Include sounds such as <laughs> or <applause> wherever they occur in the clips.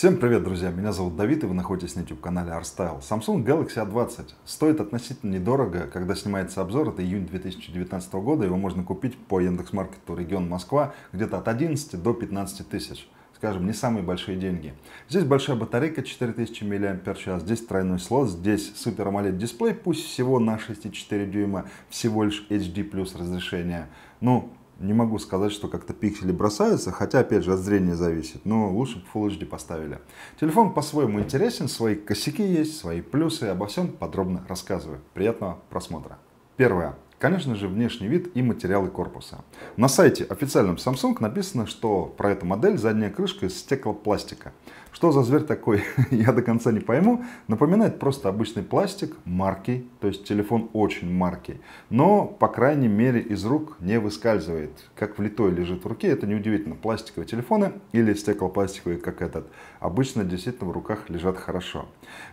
Всем привет, друзья! Меня зовут Давид, и вы находитесь на YouTube-канале ArtStyle. Samsung Galaxy A20 стоит относительно недорого. Когда снимается обзор, это июнь 2019 года, его можно купить по Яндекс.Маркету регион Москва где-то от 11 до 15 тысяч скажем, не самые большие деньги. Здесь большая батарейка 4000 мАч, здесь тройной слот, здесь супер AMOLED дисплей, пусть всего на 6,4 дюйма, всего лишь HD плюс разрешение. Ну, не могу сказать, что как-то пиксели бросаются, хотя, опять же, от зрения зависит, но лучше бы Full HD поставили. Телефон по-своему интересен, свои косяки есть, свои плюсы, обо всем подробно рассказываю. Приятного просмотра. Первое. Конечно же, внешний вид и материалы корпуса. На сайте официальном Samsung написано, что про эту модель задняя крышка из стеклопластика. Что за зверь такой, <laughs> я до конца не пойму. Напоминает просто обычный пластик марки, то есть телефон очень марки. Но, по крайней мере, из рук не выскальзывает. Как влитой лежит в руке, это неудивительно. Пластиковые телефоны или стеклопластиковые, как этот, обычно действительно в руках лежат хорошо.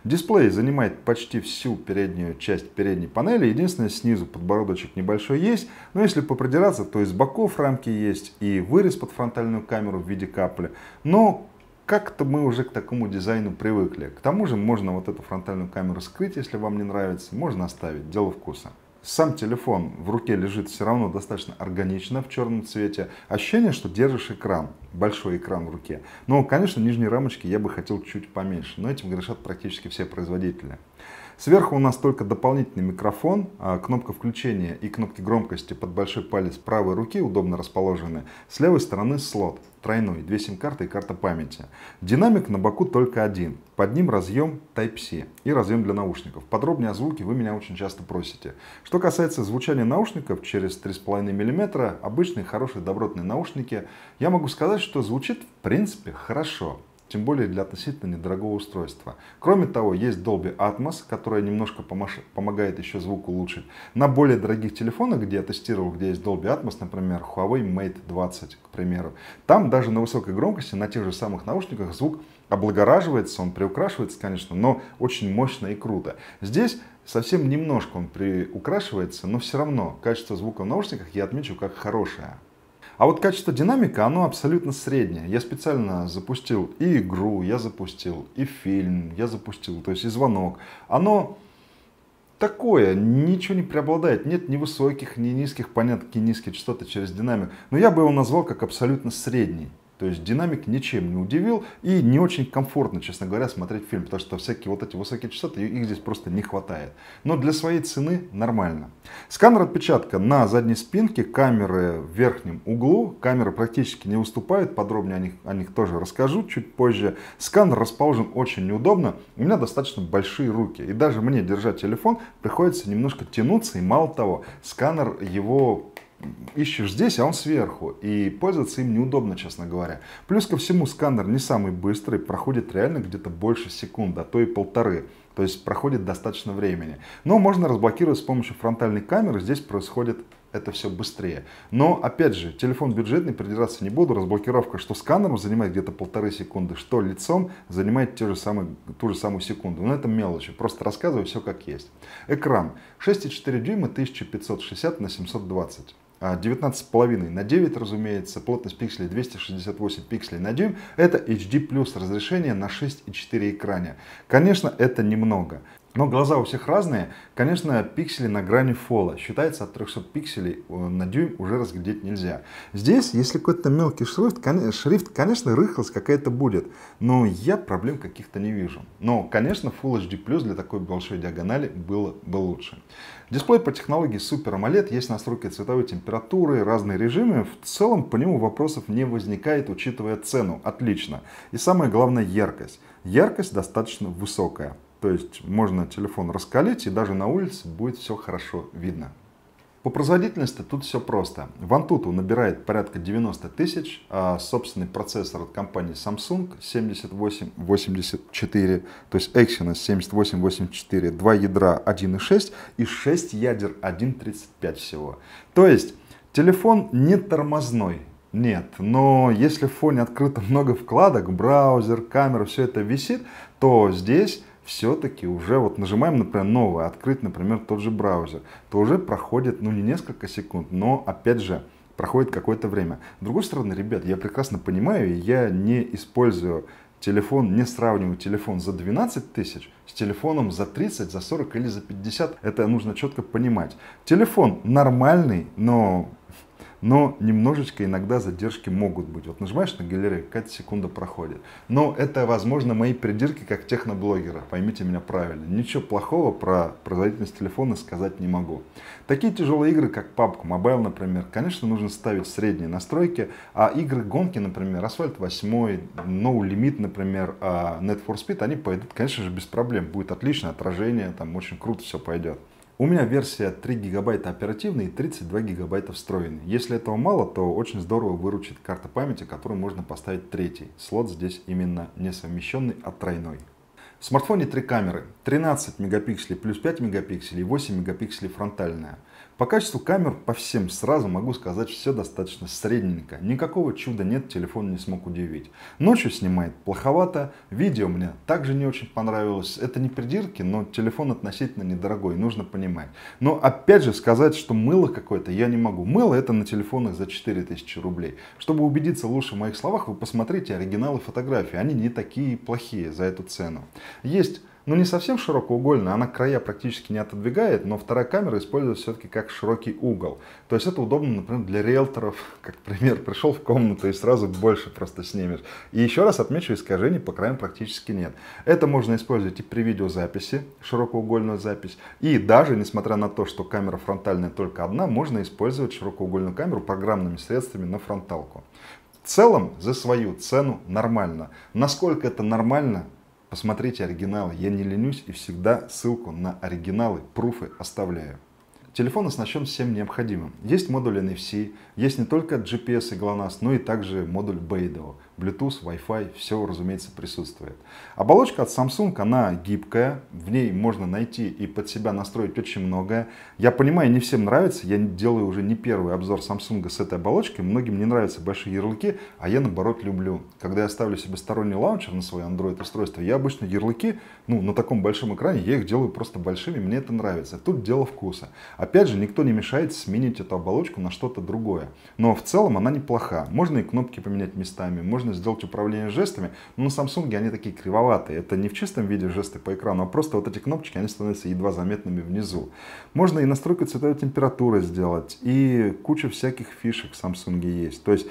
Дисплей занимает почти всю переднюю часть передней панели. Единственное, снизу подбородочек небольшой есть. Но если попридираться, то из боков рамки есть и вырез под фронтальную камеру в виде капли. Но как-то мы уже к такому дизайну привыкли. К тому же можно вот эту фронтальную камеру скрыть, если вам не нравится, можно оставить, дело вкуса. Сам телефон в руке лежит все равно достаточно органично в черном цвете. Ощущение, что держишь экран, большой экран в руке. Ну, конечно, нижние рамочки я бы хотел чуть поменьше, но этим грешат практически все производители. Сверху у нас только дополнительный микрофон, а, кнопка включения и кнопки громкости под большой палец правой руки удобно расположены. С левой стороны слот тройной, две сим-карты и карта памяти. Динамик на боку только один. Под ним разъем Type-C и разъем для наушников. Подробнее о звуке вы меня очень часто просите. Что касается звучания наушников через 3,5 мм, обычные хорошие добротные наушники, я могу сказать, что звучит в принципе хорошо тем более для относительно недорогого устройства. Кроме того, есть Dolby Atmos, которая немножко помогает еще звук улучшить. На более дорогих телефонах, где я тестировал, где есть Dolby Atmos, например, Huawei Mate 20, к примеру, там даже на высокой громкости, на тех же самых наушниках звук облагораживается, он приукрашивается, конечно, но очень мощно и круто. Здесь совсем немножко он приукрашивается, но все равно качество звука в наушниках я отмечу как хорошее. А вот качество динамика, оно абсолютно среднее. Я специально запустил и игру, я запустил и фильм, я запустил, то есть и звонок. Оно такое, ничего не преобладает. Нет ни высоких, ни низких, понятно, какие низкие частоты через динамик. Но я бы его назвал как абсолютно средний. То есть динамик ничем не удивил и не очень комфортно, честно говоря, смотреть фильм, потому что всякие вот эти высокие частоты, их здесь просто не хватает. Но для своей цены нормально. Сканер отпечатка на задней спинке, камеры в верхнем углу, камеры практически не уступают, подробнее о них, о них тоже расскажу чуть позже. Сканер расположен очень неудобно, у меня достаточно большие руки, и даже мне держать телефон приходится немножко тянуться, и мало того, сканер его ищешь здесь, а он сверху. И пользоваться им неудобно, честно говоря. Плюс ко всему, сканер не самый быстрый, проходит реально где-то больше секунды, а то и полторы. То есть проходит достаточно времени. Но можно разблокировать с помощью фронтальной камеры. Здесь происходит это все быстрее. Но, опять же, телефон бюджетный, придираться не буду. Разблокировка что сканером занимает где-то полторы секунды, что лицом занимает те же самые, ту же самую секунду. Но ну, это мелочи. Просто рассказываю все как есть. Экран 6,4 дюйма 1560 на 720. 19,5 а, на 9, разумеется, плотность пикселей 268 пикселей на дюйм, это HD+, разрешение на 6,4 экране. Конечно, это немного. Но глаза у всех разные. Конечно, пиксели на грани фола. Считается, от 300 пикселей э, на дюйм уже разглядеть нельзя. Здесь, если какой-то мелкий шрифт, шрифт, конечно, рыхлость какая-то будет. Но я проблем каких-то не вижу. Но, конечно, Full HD для такой большой диагонали было бы лучше. Дисплей по технологии Super AMOLED. Есть настройки цветовой температуры, разные режимы. В целом, по нему вопросов не возникает, учитывая цену. Отлично. И самое главное, яркость. Яркость достаточно высокая. То есть можно телефон раскалить, и даже на улице будет все хорошо видно. По производительности тут все просто. Вантуту набирает порядка 90 тысяч, а собственный процессор от компании Samsung 7884, то есть Exynos 7884, два ядра 1.6 и 6 ядер 1.35 всего. То есть телефон не тормозной, нет, но если в фоне открыто <laughs> много вкладок, браузер, камера, все это висит, то здесь все-таки уже вот нажимаем, например, новое, открыть, например, тот же браузер, то уже проходит, ну, не несколько секунд, но, опять же, проходит какое-то время. С другой стороны, ребят, я прекрасно понимаю, я не использую телефон, не сравниваю телефон за 12 тысяч с телефоном за 30, за 40 или за 50. Это нужно четко понимать. Телефон нормальный, но но немножечко иногда задержки могут быть. Вот нажимаешь на галерею, какая-то секунда проходит. Но это, возможно, мои придирки как техноблогера, поймите меня правильно. Ничего плохого про производительность телефона сказать не могу. Такие тяжелые игры, как PUBG Mobile, например, конечно, нужно ставить средние настройки, а игры гонки, например, Asphalt 8, No Limit, например, а Net for Speed, они пойдут, конечно же, без проблем. Будет отличное отражение, там очень круто все пойдет. У меня версия 3 гигабайта оперативной и 32 гигабайта встроенной. Если этого мало, то очень здорово выручит карта памяти, которую можно поставить третий. Слот здесь именно не совмещенный, а тройной. В смартфоне три камеры. 13 мегапикселей плюс 5 мегапикселей, 8 мегапикселей фронтальная. По качеству камер по всем сразу могу сказать, все достаточно средненько. Никакого чуда нет, телефон не смог удивить. Ночью снимает плоховато, видео мне также не очень понравилось. Это не придирки, но телефон относительно недорогой, нужно понимать. Но опять же сказать, что мыло какое-то я не могу. Мыло это на телефонах за 4000 рублей. Чтобы убедиться лучше в моих словах, вы посмотрите оригиналы фотографий. Они не такие плохие за эту цену. Есть ну не совсем широкоугольная, она края практически не отодвигает, но вторая камера используется все-таки как широкий угол. То есть это удобно, например, для риэлторов, <laughs> как пример, пришел в комнату и сразу больше просто снимешь. И еще раз отмечу, искажений по краям практически нет. Это можно использовать и при видеозаписи, широкоугольную запись, и даже, несмотря на то, что камера фронтальная только одна, можно использовать широкоугольную камеру программными средствами на фронталку. В целом, за свою цену нормально. Насколько это нормально, Посмотрите оригиналы, я не ленюсь и всегда ссылку на оригиналы, пруфы оставляю. Телефон оснащен всем необходимым. Есть модуль NFC, есть не только GPS и GLONASS, но и также модуль BeiDAO. Bluetooth, Wi-Fi, все, разумеется, присутствует. Оболочка от Samsung, она гибкая, в ней можно найти и под себя настроить очень многое. Я понимаю, не всем нравится, я делаю уже не первый обзор Samsung с этой оболочкой, многим не нравятся большие ярлыки, а я наоборот люблю. Когда я ставлю себе сторонний лаунчер на свое Android устройство, я обычно ярлыки, ну, на таком большом экране, я их делаю просто большими, мне это нравится. Тут дело вкуса. Опять же, никто не мешает сменить эту оболочку на что-то другое. Но в целом она неплоха. Можно и кнопки поменять местами, можно возможность сделать управление жестами. Но на Samsung они такие кривоватые. Это не в чистом виде жесты по экрану, а просто вот эти кнопочки, они становятся едва заметными внизу. Можно и настройку цветовой температуры сделать, и куча всяких фишек в Samsung есть. То есть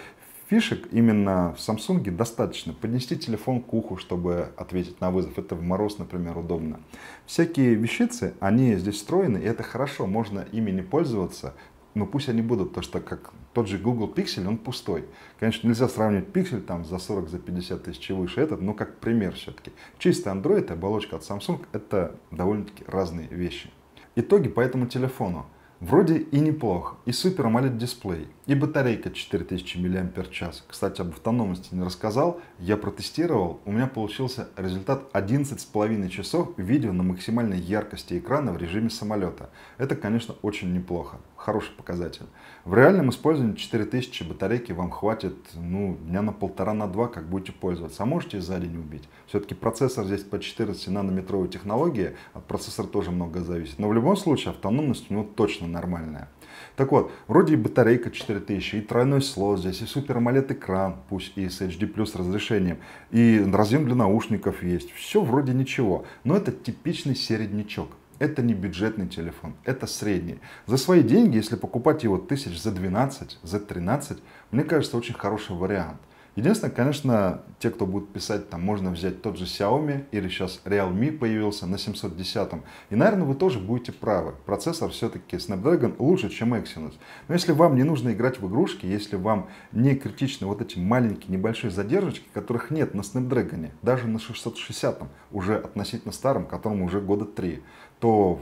фишек именно в Samsung достаточно. Поднести телефон к уху, чтобы ответить на вызов. Это в мороз, например, удобно. Всякие вещицы, они здесь встроены, и это хорошо. Можно ими не пользоваться, но ну, пусть они будут, потому что как тот же Google Pixel, он пустой. Конечно, нельзя сравнивать Pixel там за 40, за 50 тысяч и выше этот, но как пример все-таки. Чистый Android и оболочка от Samsung — это довольно-таки разные вещи. Итоги по этому телефону. Вроде и неплох, и супер AMOLED дисплей, и батарейка 4000 мАч. Кстати, об автономности не рассказал. Я протестировал, у меня получился результат 11,5 часов видео на максимальной яркости экрана в режиме самолета. Это, конечно, очень неплохо. Хороший показатель. В реальном использовании 4000 батарейки вам хватит ну, дня на полтора, на два, как будете пользоваться. А можете и за день убить. Все-таки процессор здесь по 14 нанометровой технологии, от процессора тоже много зависит. Но в любом случае автономность у ну, точно нормальная. Так вот, вроде и батарейка 4000, и тройной слот здесь, и супер AMOLED экран, пусть и с HD плюс разрешением, и разъем для наушников есть. Все вроде ничего, но это типичный середнячок. Это не бюджетный телефон, это средний. За свои деньги, если покупать его тысяч за 12, за 13, мне кажется, очень хороший вариант. Единственное, конечно, те, кто будут писать, там можно взять тот же Xiaomi или сейчас Realme появился на 710. И, наверное, вы тоже будете правы. Процессор все-таки Snapdragon лучше, чем Exynos. Но если вам не нужно играть в игрушки, если вам не критичны вот эти маленькие небольшие задержки, которых нет на Snapdragon, даже на 660, уже относительно старом, которому уже года три, то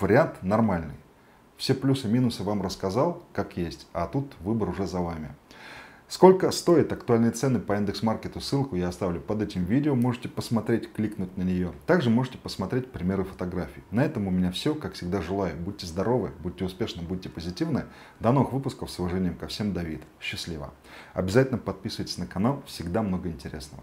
вариант нормальный. Все плюсы и минусы вам рассказал, как есть, а тут выбор уже за вами. Сколько стоят актуальные цены по индекс-маркету, ссылку я оставлю под этим видео, можете посмотреть, кликнуть на нее. Также можете посмотреть примеры фотографий. На этом у меня все, как всегда желаю. Будьте здоровы, будьте успешны, будьте позитивны. До новых выпусков, с уважением ко всем, Давид. Счастливо. Обязательно подписывайтесь на канал, всегда много интересного.